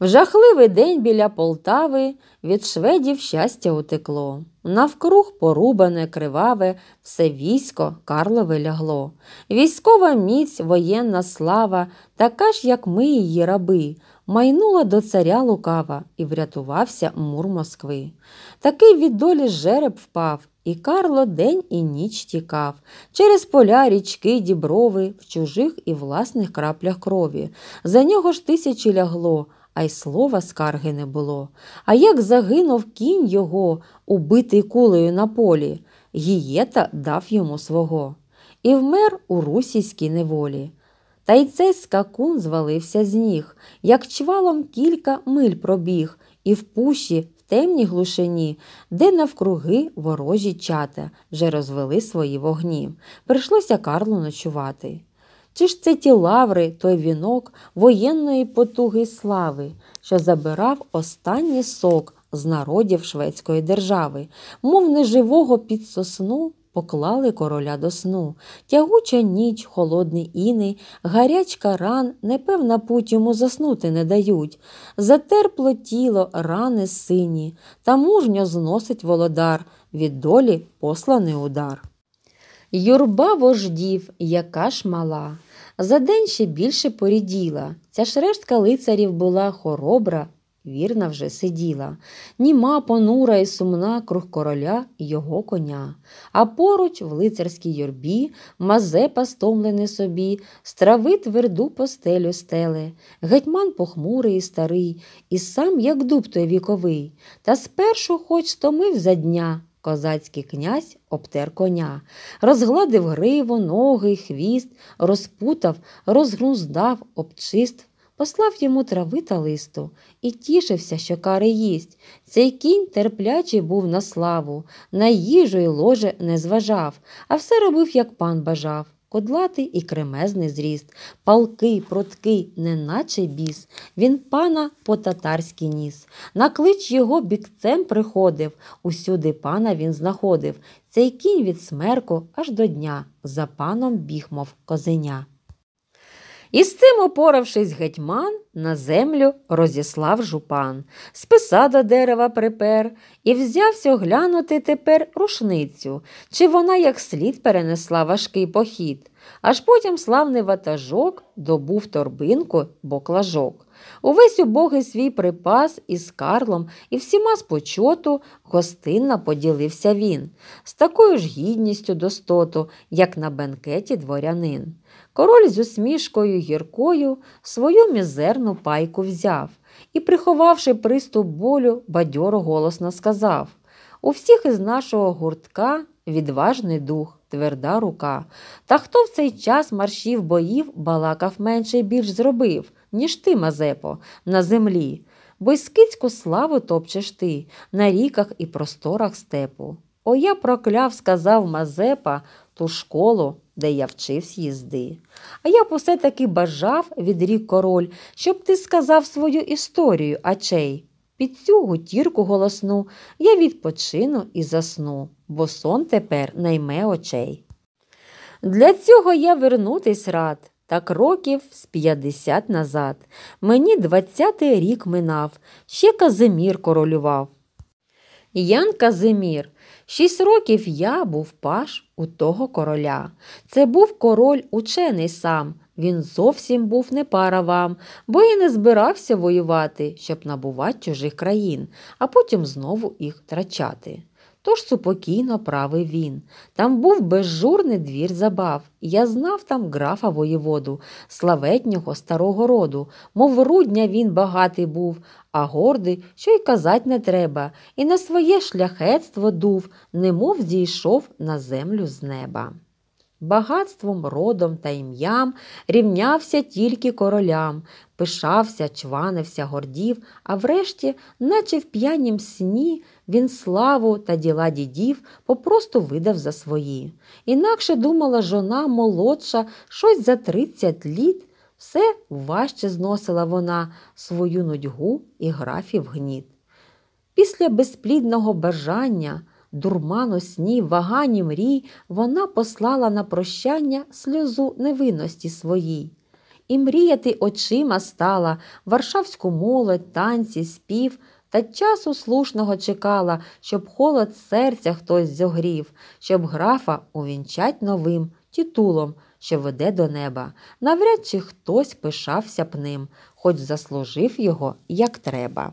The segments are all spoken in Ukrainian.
В жахливий день біля Полтави від шведів щастя утекло. Навкруг порубане, криваве, все військо Карлове лягло. Військова міць, воєнна слава, така ж, як ми її раби, майнула до царя лукава і врятувався мур Москви. Такий від долі жереб впав, і Карло день і ніч тікав через поля, річки, діброви, в чужих і власних краплях крові. За нього ж тисячі лягло а й слова скарги не було. А як загинув кінь його, убитий кулею на полі, гієта дав йому свого і вмер у русійській неволі. Та й цей скакун звалився з ніг, як чвалом кілька миль пробіг, і в пущі, в темній глушині, де навкруги ворожі чата вже розвели свої вогні. Прийшлося Карлу ночувати. Чи ж це ті лаври, той вінок воєнної потуги слави, що забирав останній сок з народів Шведської держави, мов неживого під сосну. Поклали короля до сну, тягуча ніч, холодний іни, гарячка ран, непевна путь йому заснути не дають. Затерпло тіло, рани сині, та мужньо зносить володар від долі посланий удар. Юрба вождів, яка ж мала. За день ще більше поріділа. Ця ж рештка лицарів була хоробра, вірна вже сиділа, німа, понура і сумна круг короля і його коня. А поруч, в лицарській юрбі, Мазепа стомлений собі, страви тверду постелю стели, гетьман похмурий і старий, і сам, як дуб той віковий, та спершу хоч стомив за дня. Козацький князь обтер коня, розгладив гриво, ноги, хвіст, розпутав, розгруздав, обчистив, послав йому трави та листу і тішився, що кари їсть. Цей кінь терплячий був на славу, на їжу й ложе не зважав, а все робив, як пан бажав. Кодлатий і кремезний зріст, палкий, пруткий, неначе біс, він пана по татарськи ніс. На клич його бікцем приходив, усюди пана він знаходив. Цей кінь від смерку аж до дня, за паном біг, мов козеня. І з цим, опоравшись, гетьман, на землю розіслав жупан, списа до дерева припер і взявся оглянути тепер рушницю, чи вона як слід перенесла важкий похід. Аж потім славний ватажок добув торбинку боклажок. Увесь убогий свій припас із Карлом і всіма з почоту гостинно поділився він, з такою ж гідністю достоту, як на бенкеті дворянин. Король з усмішкою гіркою свою мізерну пайку взяв і, приховавши приступ болю, бадьоро голосно сказав: У всіх із нашого гуртка відважний дух тверда рука. Та хто в цей час маршів боїв балакав менше і більш зробив, ніж ти, Мазепо, на землі, бо й скицьку славу топчеш ти на ріках і просторах степу. О, я прокляв, сказав Мазепа, ту школу, де я вчився їзди. А я б усе таки бажав, відрік король, щоб ти сказав свою історію, ачей. Під цю гутірку голосну я відпочину і засну, бо сон тепер найме очей. Для цього я вернутись рад, так років з п'ятдесят назад. Мені двадцятий рік минав, ще Казимір королював. Ян Казимір. Шість років я був паш у того короля. Це був король учений сам. Він зовсім був не пара вам, бо і не збирався воювати, щоб набувати чужих країн, а потім знову їх втрачати. Тож супокійно правив він. Там був безжурний двір забав. Я знав там графа воєводу, славетнього старого роду, мов рудня він багатий був, а гордий, що й казать не треба, і на своє шляхетство дув, немов зійшов на землю з неба. Багатством, родом та ім'ям рівнявся тільки королям, пишався, чванився, гордів, а врешті, наче в п'янім сні, він славу та діла дідів попросту видав за свої. Інакше думала жона молодша, щось за тридцять літ. Все важче зносила вона свою нудьгу і графів гніт. Після безплідного бажання, дурману снів, вагані мрій, вона послала на прощання сльозу невинності своїй. І мріяти очима стала, варшавську молодь, танці, спів та часу слушного чекала, щоб холод серця хтось зогрів, щоб графа увінчать новим тітулом, що веде до неба. Навряд чи хтось пишався б ним, хоч заслужив його як треба.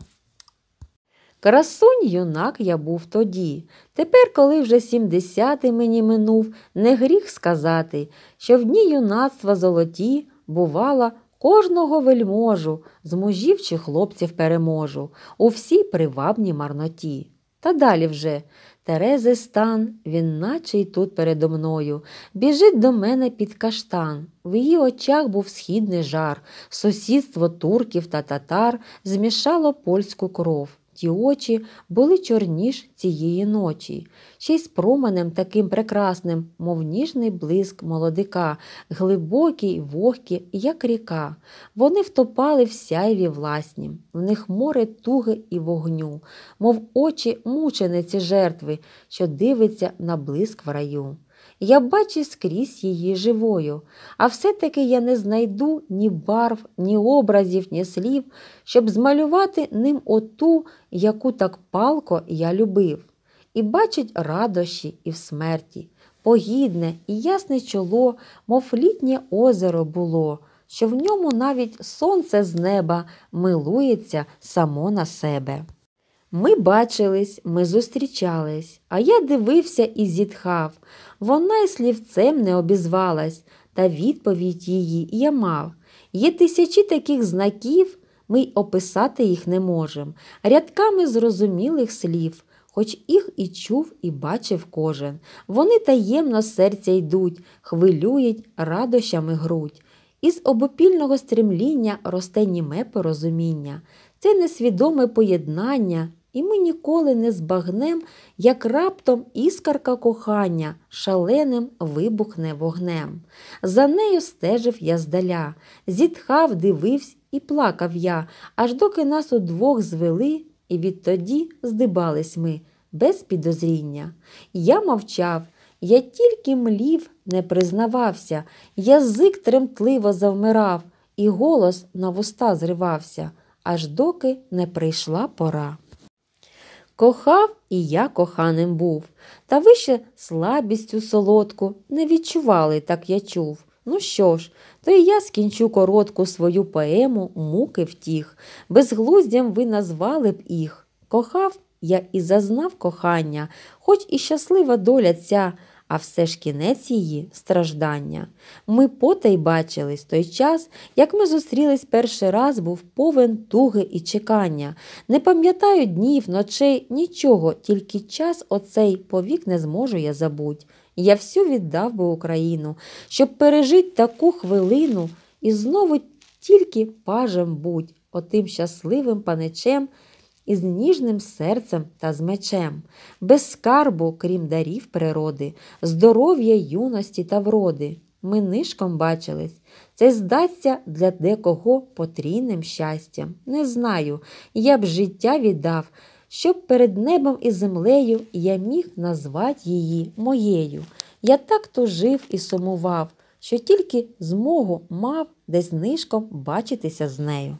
Красунь юнак я був тоді. Тепер, коли вже сімдесятий мені минув, не гріх сказати, що в дні юнацтва золоті бувала Кожного вельможу, з мужів чи хлопців переможу, у всій привабній марноті. Та далі вже Терези стан, він наче й тут передо мною, біжить до мене під каштан. В її очах був східний жар, сусідство турків та татар змішало польську кров ті очі були чорніш цієї ночі, ще й з променем таким прекрасним, мов ніжний блиск молодика, глибокі й вогкі, як ріка. Вони втопали в сяйві власні, в них море туги і вогню, мов очі мучениці жертви, що дивиться на блиск в раю. Я бачу скрізь її живою, а все-таки я не знайду ні барв, ні образів, ні слів, щоб змалювати ним оту, яку так палко я любив, і бачить радощі і в смерті. Погідне і ясне чоло, мов літнє озеро було, що в ньому навіть сонце з неба милується само на себе. Ми бачились, ми зустрічались, а я дивився і зітхав. Вона й слівцем не обізвалась, та відповідь її я мав. Є тисячі таких знаків, ми й описати їх не можемо. рядками зрозумілих слів, хоч їх і чув, і бачив кожен. Вони таємно серця йдуть, хвилюють радощами грудь. Із обопільного стремління росте німе порозуміння. Це несвідоме поєднання і ми ніколи не збагнем, як раптом іскарка кохання шаленим вибухне вогнем. За нею стежив я здаля, зітхав, дивився і плакав я, аж доки нас удвох звели, і відтоді здибались ми без підозріння. Я мовчав, я тільки млів, не признавався, язик тремтливо завмирав, і голос на вуста зривався, аж доки не прийшла пора. Кохав і я коханим був, та ви ще слабістю солодку не відчували, так я чув. Ну що ж, то і я скінчу коротку свою поему муки втіх. Безглуздям ви назвали б їх. Кохав я і зазнав кохання, хоч і щаслива доля ця а все ж кінець її страждання. Ми потай бачились той час, як ми зустрілись перший раз, був повен туги і чекання. Не пам'ятаю днів, ночей, нічого, тільки час оцей повік не зможу я забуть. Я всю віддав би Україну, щоб пережити таку хвилину і знову тільки пажем будь отим щасливим паничем із ніжним серцем та з мечем, без скарбу, крім дарів природи, здоров'я юності та вроди. Ми нишком бачились, це здасться для декого потрійним щастям. Не знаю, я б життя віддав, щоб перед небом і землею я міг назвати її моєю. Я так тужив і сумував, що тільки змогу мав десь нишком бачитися з нею.